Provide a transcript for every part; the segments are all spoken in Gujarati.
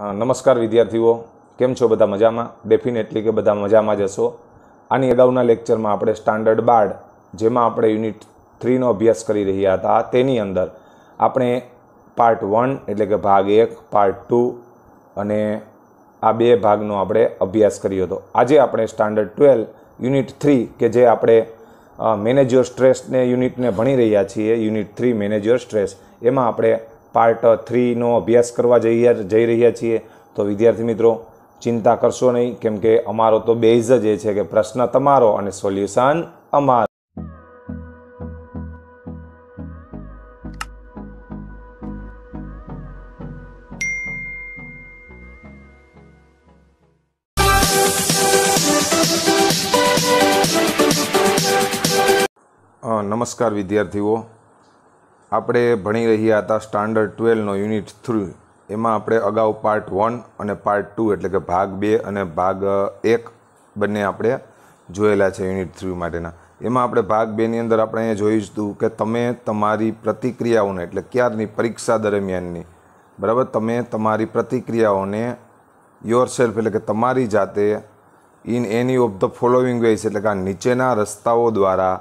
નમસ્કાર વિદ્યાર્થીઓ કેમ છો બધા મજામાં ડેફિનેટલી કે બધા મજામાં જ હશો આની અગાઉના લેક્ચરમાં આપણે સ્ટાન્ડર્ડ બાર્ડ જેમાં આપણે યુનિટ થ્રીનો અભ્યાસ કરી રહ્યા હતા તેની અંદર આપણે પાર્ટ વન એટલે કે ભાગ એક પાર્ટ ટુ અને આ બે ભાગનો આપણે અભ્યાસ કર્યો હતો આજે આપણે સ્ટાન્ડર્ડ ટ્વેલ્વ યુનિટ થ્રી કે જે આપણે મેનેજર સ્ટ્રેસને યુનિટને ભણી રહ્યા છીએ યુનિટ થ્રી મેનેજર સ્ટ્રેસ એમાં આપણે પાર્ટ થ્રીનો અભ્યાસ કરવા જઈ જઈ રહ્યા છીએ તો વિદ્યાર્થી મિત્રો ચિંતા કરશો નહીં કેમ કે અમારો તો બેઝ જ એ છે કે પ્રશ્ન તમારો અને સોલ્યુશન અમારો નમસ્કાર વિદ્યાર્થીઓ આપણે ભણી રહ્યા હતા સ્ટાન્ડર્ડ ટ્વેલ્વનો યુનિટ થ્રી એમાં આપણે અગાઉ પાર્ટ વન અને પાર્ટ ટુ એટલે કે ભાગ બે અને ભાગ એક બંને આપણે જોયેલા છે યુનિટ થ્રી માટેના એમાં આપણે ભાગ બેની અંદર આપણે અહીંયા જોયું હતું કે તમે તમારી પ્રતિક્રિયાઓને એટલે ક્યારની પરીક્ષા દરમિયાનની બરાબર તમે તમારી પ્રતિક્રિયાઓને યોર સેલ્ફ એટલે કે તમારી જાતે in any of the following ways એટલે કે આ નીચેના રસ્તાઓ દ્વારા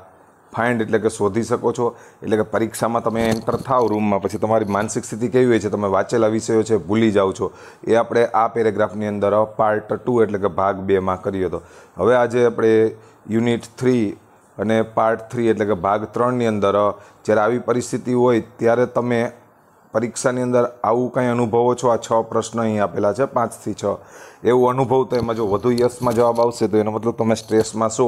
ફાઇન્ડ એટલે કે શોધી શકો છો એટલે કે પરીક્ષામાં તમે એન્ટર થાવ રૂમમાં પછી તમારી માનસિક સ્થિતિ કેવી હોય છે તમે વાંચેલા વિષયો છે ભૂલી જાઓ છો એ આપણે આ પેરેગ્રાફની અંદર પાર્ટ ટુ એટલે કે ભાગ બેમાં કર્યો હતો હવે આજે આપણે યુનિટ થ્રી અને પાર્ટ થ્રી એટલે કે ભાગ ત્રણની અંદર જ્યારે આવી પરિસ્થિતિ હોય ત્યારે તમે પરીક્ષાની અંદર આવું કંઈ અનુભવો છો આ છ પ્રશ્ન અહીં આપેલા છે પાંચથી છ એવું અનુભવ તો એમાં જો વધુ યશમાં જવાબ આવશે તો એનો મતલબ તમે સ્ટ્રેસમાં છો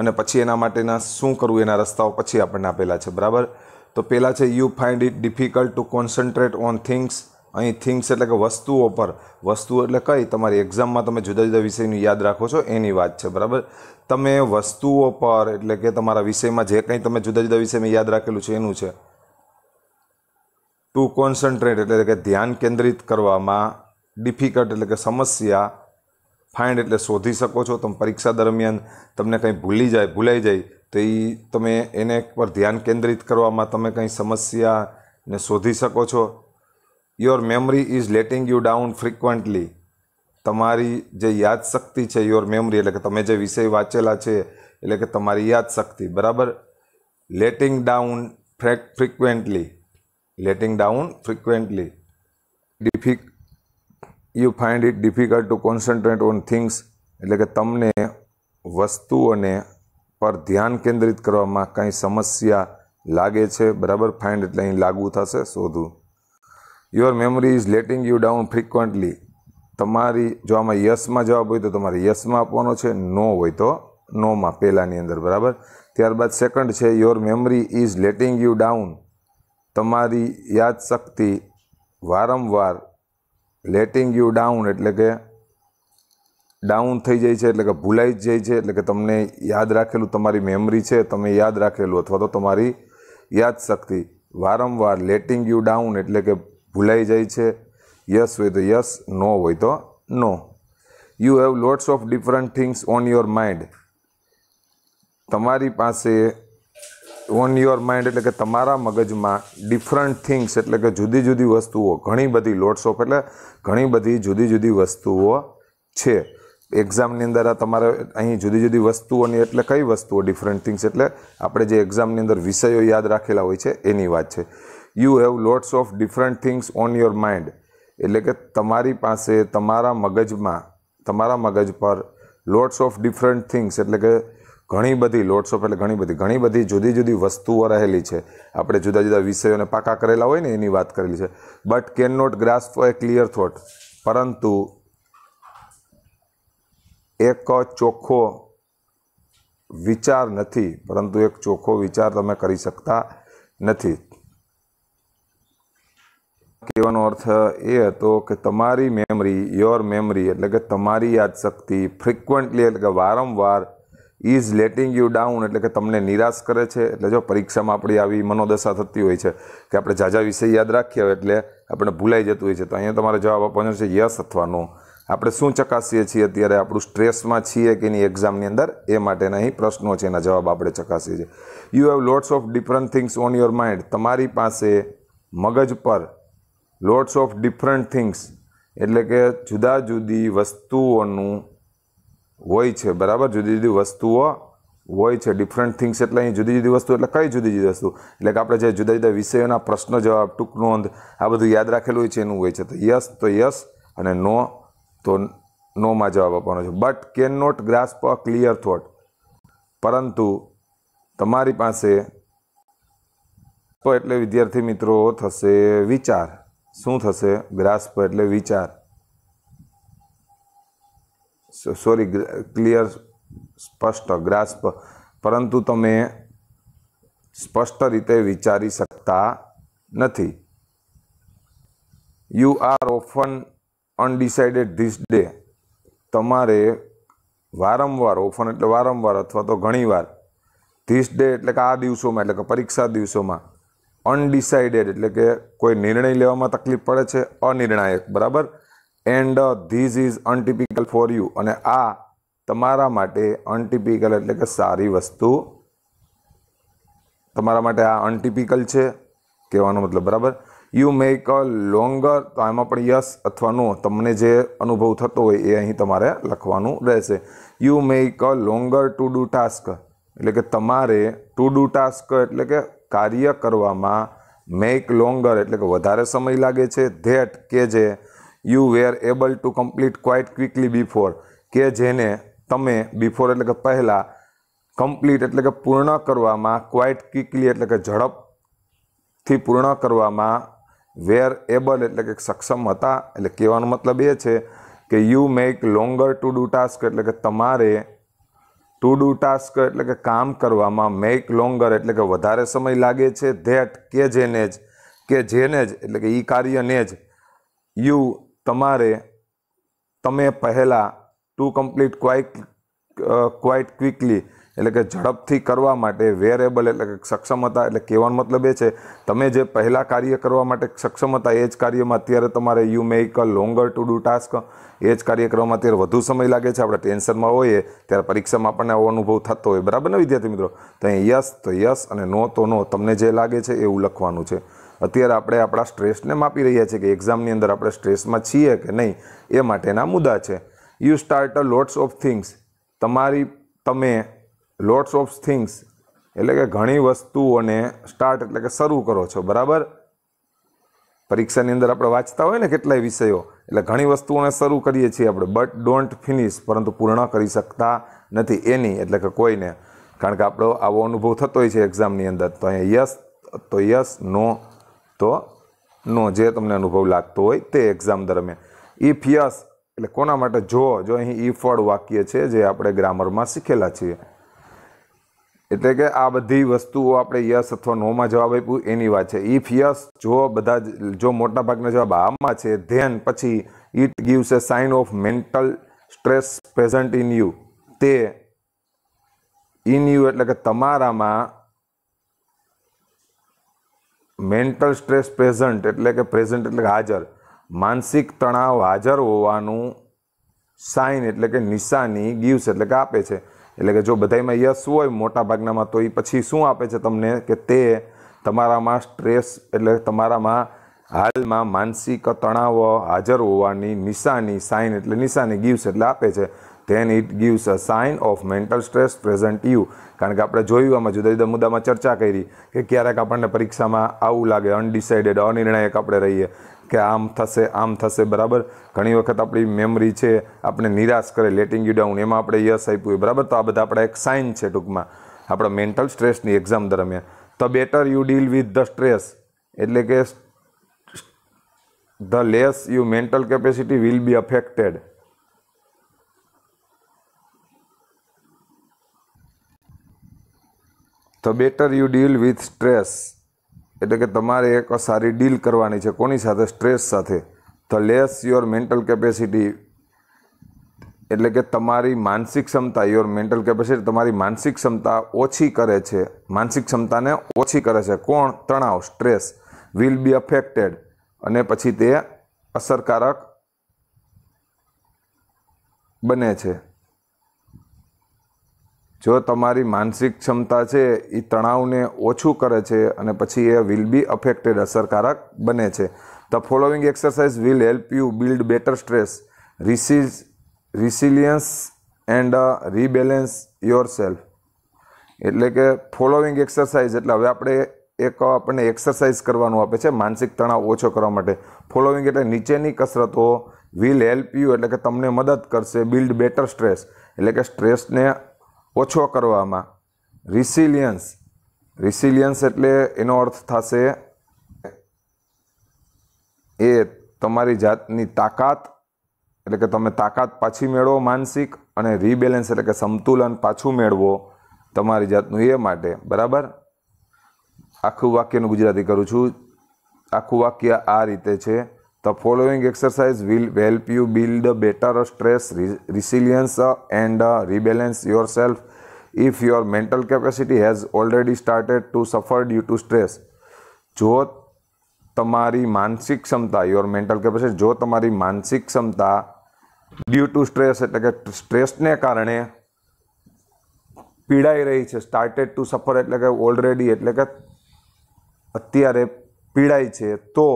અને પછી એના માટેના શું કરવું એના રસ્તાઓ પછી આપણને આપેલા છે બરાબર તો પહેલાં છે you find it difficult to concentrate on things અહીં થિંગ્સ એટલે કે વસ્તુઓ પર વસ્તુઓ એટલે કઈ તમારી એક્ઝામમાં તમે જુદા જુદા વિષયનું યાદ રાખો છો એની વાત છે બરાબર તમે વસ્તુઓ પર એટલે કે તમારા વિષયમાં જે કંઈ તમે જુદા જુદા વિષયમાં યાદ રાખેલું છે એનું છે ટુ કોન્સન્ટ્રેટ એટલે કે ધ્યાન કેન્દ્રિત કરવામાં ડિફિકલ્ટ એટલે કે સમસ્યા ફાઇન્ડ એટલે શોધી શકો છો તમે પરીક્ષા દરમિયાન તમને કંઈ ભૂલી જાય ભૂલાઈ જાય તો એ તમે એને પર ધ્યાન કેન્દ્રિત કરવામાં તમે કંઈ સમસ્યાને શોધી શકો છો your memory is letting you down frequently તમારી જે યાદશક્તિ છે યોર મેમરી એટલે કે તમે જે વિષય વાંચેલા છે એટલે કે તમારી યાદશક્તિ બરાબર લેટિંગ ડાઉન ફ્રેક ફ્રિકવન્ટલી લેટિંગ ડાઉન ફ્રિકવન્ટલી ડિફિક you find it difficult to concentrate on things એટલે કે તમને વસ્તુઓને પર ધ્યાન કેન્દ્રિત કરવામાં કંઈ સમસ્યા લાગે છે બરાબર ફાઇન્ડ એટલે અહીં લાગુ થશે શોધવું your memory is letting you down frequently તમારી જો આમાં યસમાં જવાબ હોય તો તમારે યસમાં આપવાનો છે નો હોય તો નોમાં પહેલાંની અંદર બરાબર ત્યારબાદ સેકન્ડ છે your memory is letting you down તમારી યાદશક્તિ વારંવાર લેટિંગ યુ ડાઉન એટલે કે ડાઉન થઈ જાય છે એટલે કે ભૂલાઈ જ જાય છે એટલે કે તમને યાદ રાખેલું તમારી મેમરી છે તમે યાદ રાખેલું અથવા તો તમારી યાદ શક્તિ વારંવાર લેટિંગ યુ ડાઉન એટલે કે ભૂલાઈ જાય છે યસ હોય તો યસ નો હોય તો no you have lots of different things on your mind તમારી પાસે ઓન યોર માઇન્ડ એટલે કે તમારા મગજમાં ડિફરન્ટ થિંગ્સ એટલે કે જુદી જુદી વસ્તુઓ ઘણી બધી લોટ્સ ઓફ એટલે ઘણી બધી જુદી જુદી વસ્તુઓ છે એક્ઝામની અંદર આ તમારે અહીં જુદી જુદી વસ્તુઓની એટલે કઈ વસ્તુઓ ડિફરન્ટ થિંગ્સ એટલે આપણે જે એક્ઝામની અંદર વિષયો યાદ રાખેલા હોય છે એની વાત છે you have lots of different things on your mind એટલે કે તમારી પાસે તમારા મગજમાં તમારા મગજ પર લોટ્સ ઓફ ડિફરન્ટ થિંગ્સ એટલે કે ઘણી બધી લોટ્સ ઓફ એટલે ઘણી બધી ઘણી બધી જુદી જુદી વસ્તુઓ રહેલી છે આપણે જુદા જુદા વિષયોને પાકા કરેલા હોય ને એની વાત કરેલી છે but can not grasp a clear thought પરંતુ એક ચોખ્ખો વિચાર નથી પરંતુ એક ચોખ્ખો વિચાર તમે કરી શકતા નથી કહેવાનો અર્થ એ હતો કે તમારી મેમરી યોર મેમરી એટલે કે તમારી યાદશક્તિ ફ્રિકવન્ટલી એટલે કે વારંવાર ઇઝ લેટિંગ યુ ડાઉન એટલે કે તમને નિરાશ કરે છે એટલે જો પરીક્ષામાં આપણી આવી મનોદશા થતી હોય છે કે આપણે ઝાઝા વિષય યાદ રાખીએ હોય એટલે આપણે ભૂલાઈ જતું હોય છે તો અહીંયા તમારે જવાબ આપવાનો છે યસ અથવા નો આપણે શું ચકાસીએ છીએ અત્યારે આપણું સ્ટ્રેસમાં છીએ કે એની એક્ઝામની અંદર એ માટેના અહીં પ્રશ્નો છે એના જવાબ આપણે ચકાસીએ છીએ you have lots of different things on your mind તમારી પાસે મગજ પર લોટ્સ ઓફ ડિફરન્ટ થિંગ્સ એટલે કે જુદા જુદી વસ્તુઓનું હોય છે બરાબર જુદી જુદી વસ્તુઓ હોય છે ડિફરન્ટ થિંગ્સ એટલે અહીં જુદી જુદી વસ્તુ એટલે કઈ જુદી જુદી વસ્તુ એટલે કે આપણે જે જુદા જુદા વિષયોના પ્રશ્ન જવાબ ટૂંક નોંધ આ બધું યાદ રાખેલું હોય છે એનું હોય છે તો યસ તો યસ અને નો તો નોમાં જવાબ આપવાનો છે but can not grasp a clear thought પરંતુ તમારી પાસે તો એટલે વિદ્યાર્થી મિત્રો થશે વિચાર શું થશે ગ્રાસ્પ એટલે વિચાર સોરી ક્લિયર સ્પષ્ટ ગ્રાસ્પ પરંતુ તમે સ્પષ્ટ રીતે વિચારી શકતા નથી you are often undecided this day તમારે વારંવાર ઓફન એટલે વારંવાર અથવા તો ઘણીવાર ધીસ ડે એટલે કે આ દિવસોમાં એટલે કે પરીક્ષા દિવસોમાં અનડિસાઇડેડ એટલે કે કોઈ નિર્ણય લેવામાં તકલીફ પડે છે અનિર્ણાયક બરાબર and these is untypical for you અને આ તમારા માટે અનટિપિકલ એટલે કે સારી વસ્તુ તમારા માટે આ અનટિપિકલ છે કહેવાનો મતલબ બરાબર યુ મેક અ લોંગર તો આમાં પણ યસ અથવા નો તમને જે અનુભવ થતો હોય એ અહીં તમારે લખવાનું રહેશે you make a longer to do task એટલે કે તમારે ટુ ડુ ટાસ્ક એટલે કે કાર્ય કરવામાં મેક લોંગર એટલે કે વધારે સમય લાગે છે ધેટ કે જે you were able to complete quite quickly before કે જેને તમે બિફોર એટલે કે પહેલાં કમ્પ્લીટ એટલે કે પૂર્ણ કરવામાં ક્વાઇટ ક્વિકલી એટલે કે ઝડપથી પૂર્ણ કરવામાં વેર એબલ એટલે કે સક્ષમ હતા એટલે કહેવાનો મતલબ એ છે કે you make longer to do task એટલે કે તમારે ટુ ડુ ટાસ્ક એટલે કે કામ કરવામાં મેક લોંગર એટલે કે વધારે સમય લાગે છે ધેટ કે જેને જ કે જેને જ એટલે કે એ કાર્યને જ યુ તમારે તમે પહેલાં to complete quite quite quickly એટલે કે ઝડપથી કરવા માટે વેરેબલ એટલે કે સક્ષમ હતા એટલે કહેવાનો મતલબ એ છે તમે જે પહેલાં કાર્ય કરવા માટે સક્ષમ હતા એ જ કાર્યમાં અત્યારે તમારે you make longer to do task એ જ કાર્ય કરવામાં અત્યારે વધુ સમય લાગે છે આપણે ટેન્શનમાં હોઈએ ત્યારે પરીક્ષામાં આપણને આવો અનુભવ થતો હોય બરાબર ને વિદ્યાર્થી મિત્રો તો અહીં યસ તો યસ અને નો તો નો તમને જે લાગે છે એવું લખવાનું છે અત્યારે આપણે આપણા સ્ટ્રેસને માપી રહ્યા છીએ કે એક્ઝામની અંદર આપણે સ્ટ્રેસમાં છીએ કે નહીં એ માટેના મુદ્દા છે you start a lots of things તમારી તમે લોટ્સ ઓફ થિંગ્સ એટલે કે ઘણી વસ્તુઓને સ્ટાર્ટ એટલે કે શરૂ કરો છો બરાબર પરીક્ષાની અંદર આપણે વાંચતા હોય ને કેટલાય વિષયો એટલે ઘણી વસ્તુઓને શરૂ કરીએ છીએ આપણે બટ ડોન્ટ ફિનિશ પરંતુ પૂર્ણ કરી શકતા નથી એની એટલે કે કોઈને કારણ કે આપણો આવો અનુભવ થતો હોય છે એક્ઝામની અંદર તો અહીંયા યસ તો યસ નો તો નો જે તમને અનુભવ લાગતો હોય તે એક્ઝામ દરમિયાન ઇફ યસ એટલે કોના માટે જો જો અહીં ઈ ફળ વાક્ય છે જે આપણે ગ્રામરમાં શીખેલા છીએ એટલે કે આ બધી વસ્તુઓ આપણે યસ અથવા નોમાં જવાબ આપ્યું એની વાત છે ઇફ યસ જો બધા જો મોટાભાગના જવાબ આમાં છે ધેન પછી it gives a sign of mental stress present in you તે ઇન યુ એટલે કે તમારામાં મેન્ટલ સ્ટ્રેસ પ્રેઝન્ટ એટલે કે પ્રેઝન્ટ એટલે કે હાજર માનસિક તણાવ હાજર હોવાનું સાઇન એટલે કે નિશાની ગીવ્સ એટલે કે આપે છે એટલે કે જો બધામાં યસ હોય મોટાભાગનામાં તો એ પછી શું આપે છે તમને કે તે તમારામાં સ્ટ્રેસ એટલે તમારામાં હાલમાં માનસિક તણાવ હાજર હોવાની નિશાની સાઇન એટલે નિશાની ગીવ્સ એટલે આપે છે then it gives a sign of mental stress present you કારણ કે આપણે જોયું આમાં જુદા જુદા મુદ્દામાં ચર્ચા કરી કે ક્યારેક આપણને પરીક્ષામાં આવું લાગે અનડિસાઇડેડ અનિર્ણાયક આપણે રહીએ કે આમ થશે આમ થશે બરાબર ઘણી વખત આપણી મેમરી છે આપણે નિરાશ કરે લેટિંગ યુ ડાઉન એમાં આપણે યસ આપ્યું બરાબર તો આ બધા આપણા એક સાઇન છે ટૂંકમાં આપણા મેન્ટલ સ્ટ્રેસની એક્ઝામ દરમિયાન the better you deal with the stress એટલે કે the less you mental capacity will be affected the better you deal with stress એટલે કે તમારે એક સારી ડીલ કરવાની છે કોની સાથે સ્ટ્રેસ સાથે the less your mental capacity એટલે કે તમારી માનસિક ક્ષમતા યોર મેન્ટલ કેપેસિટી તમારી માનસિક ક્ષમતા ઓછી કરે છે માનસિક ક્ષમતાને ઓછી કરે છે કોણ તણાવ સ્ટ્રેસ વિલ બી અફેક્ટેડ અને પછી તે અસરકારક બને છે જો તમારી માનસિક ક્ષમતા છે એ તણાવને ઓછું કરે છે અને પછી એ વિલ બી અફેક્ટેડ અસરકારક બને છે the following exercise will help you build better stress રિસીઝ resilience and rebalance yourself એટલે કે ફોલોઈંગ એક્સરસાઇઝ એટલે હવે આપણે એક આપણને એક્સરસાઇઝ કરવાનું આપે છે માનસિક તણાવ ઓછો કરવા માટે ફોલોઈંગ એટલે નીચેની કસરતો વિલ હેલ્પ યુ એટલે કે તમને મદદ કરશે બિલ્ડ બેટર સ્ટ્રેસ એટલે કે સ્ટ્રેસને ઓછો કરવામાં રિસિલિયન્સ રિસિલિયન્સ એટલે એનો અર્થ થશે એ તમારી જાતની તાકાત એટલે કે તમે તાકાત પાછી મેળવો માનસિક અને રીબેલેન્સ એટલે કે સંતુલન પાછું મેળવો તમારી જાતનું એ માટે બરાબર આખું વાક્યનું ગુજરાતી કરું છું આખું વાક્ય આ રીતે છે The following exercise will help you build a better stress resilience and rebalance yourself if your mental capacity has already started to suffer due to stress. જો તમારી માનસિક ક્ષમતા યોર મેન્ટલ કેપેસિટી જો તમારી માનસિક ક્ષમતા ડ્યુ ટુ સ્ટ્રેસ એટલે કે સ્ટ્રેસને કારણે પીડાઈ રહી છે સ્ટાર્ટેડ ટુ સફર એટલે કે ઓલરેડી એટલે કે અત્યારે પીડાય છે તો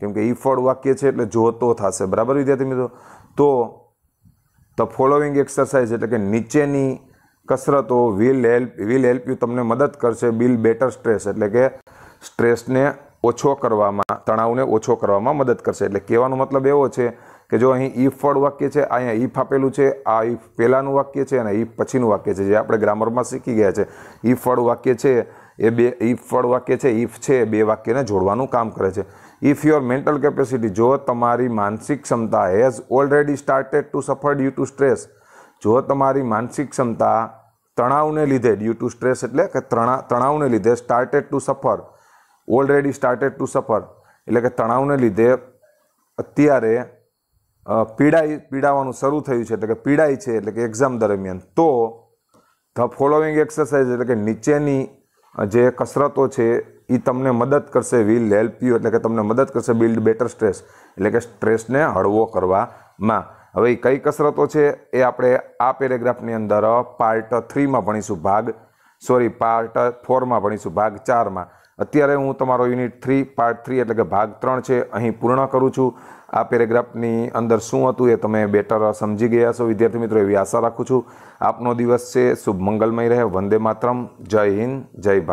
કેમકે કે ફળ વાક્ય છે એટલે જોતો થશે બરાબર વિદ્યાર્થી મિત્રો તો ધ ફોલોઈંગ એક્સરસાઇઝ એટલે કે નીચેની કસરતો will help will help you તમને મદદ કરશે બિલ બેટર સ્ટ્રેસ એટલે કે સ્ટ્રેસને ઓછો કરવામાં તણાવને ઓછો કરવામાં મદદ કરશે એટલે કહેવાનો મતલબ એવો છે કે જો અહીં ઈ ફળ વાક્ય છે અહીંયા ઈફ આપેલું છે આ ઈફ પહેલાંનું વાક્ય છે અને ઈફ પછીનું વાક્ય છે જે આપણે ગ્રામરમાં શીખી ગયા છે ઈ ફળ વાક્ય છે એ બે ઈફ ફળ વાક્ય છે ઈફ છે બે વાક્યને જોડવાનું કામ કરે છે ઇફ યોર મેન્ટલ કેપેસિટી જો તમારી માનસિક ક્ષમતા has already started to suffer due to stress જો તમારી માનસિક ક્ષમતા તણાવને લીધે ડ્યુ ટુ સ્ટ્રેસ એટલે કે તણા તણાવને લીધે started to suffer already started to suffer એટલે કે તણાવને લીધે અત્યારે પીડાઈ પીડાવાનું શરૂ થયું છે એટલે કે પીડાય છે એટલે કે એક્ઝામ દરમિયાન તો ધ ફોલોઈંગ એક્સરસાઇઝ એટલે કે નીચેની જે કસરતો છે એ તમને મદદ કરશે વિલ હેલ્પ યુ એટલે કે તમને મદદ કરશે બિલ્ડ બેટર સ્ટ્રેસ એટલે કે સ્ટ્રેસને હળવો કરવામાં હવે કઈ કસરતો છે એ આપણે આ પેરેગ્રાફની અંદર પાર્ટ થ્રીમાં ભણીશું ભાગ સોરી પાર્ટ ફોરમાં ભણીશું ભાગ ચારમાં અત્યારે હું તમારો યુનિટ થ્રી પાર્ટ થ્રી એટલે કે ભાગ ત્રણ છે અહીં પૂર્ણ કરું છું આ પેરેગ્રાફની અંદર શું હતું એ તમે બેટર સમજી ગયા છો વિદ્યાર્થી મિત્રો એવી આશા રાખું છું આપનો દિવસ છે શુભ મંગલમય રહે વંદે માતરમ જય હિન્દ જય ભારત